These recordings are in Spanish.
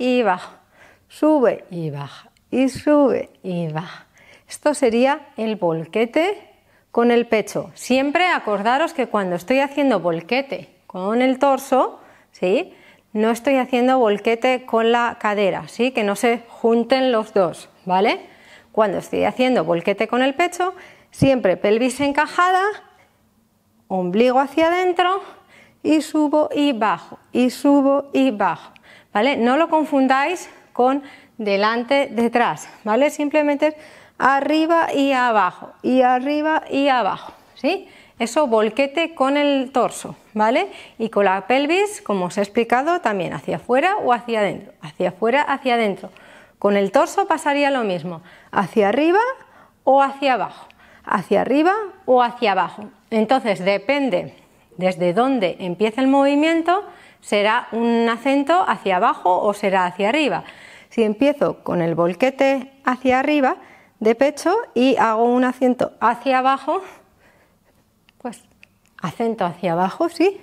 y baja, sube y baja, y sube y baja. Esto sería el volquete con el pecho. Siempre acordaros que cuando estoy haciendo volquete con el torso, ¿sí? no estoy haciendo volquete con la cadera, ¿sí? que no se junten los dos, ¿vale? Cuando estoy haciendo volquete con el pecho, siempre pelvis encajada, ombligo hacia adentro y subo y bajo, y subo y bajo. No lo confundáis con delante, detrás, ¿vale? Simplemente arriba y abajo, y arriba y abajo, ¿sí? Eso volquete con el torso, ¿vale? Y con la pelvis, como os he explicado, también hacia afuera o hacia adentro, hacia afuera, hacia adentro. Con el torso pasaría lo mismo, hacia arriba o hacia abajo, hacia arriba o hacia abajo. Entonces, depende desde dónde empieza el movimiento, será un acento hacia abajo o será hacia arriba. Si empiezo con el volquete hacia arriba de pecho y hago un acento hacia abajo, pues acento hacia abajo, ¿sí?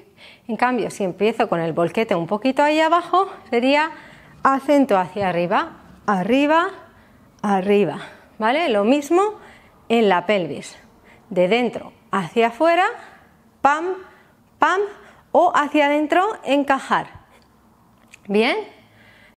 En cambio, si empiezo con el volquete un poquito ahí abajo, sería acento hacia arriba, arriba, arriba, ¿vale? Lo mismo en la pelvis, de dentro hacia afuera, pam, pam, o hacia adentro encajar. Bien,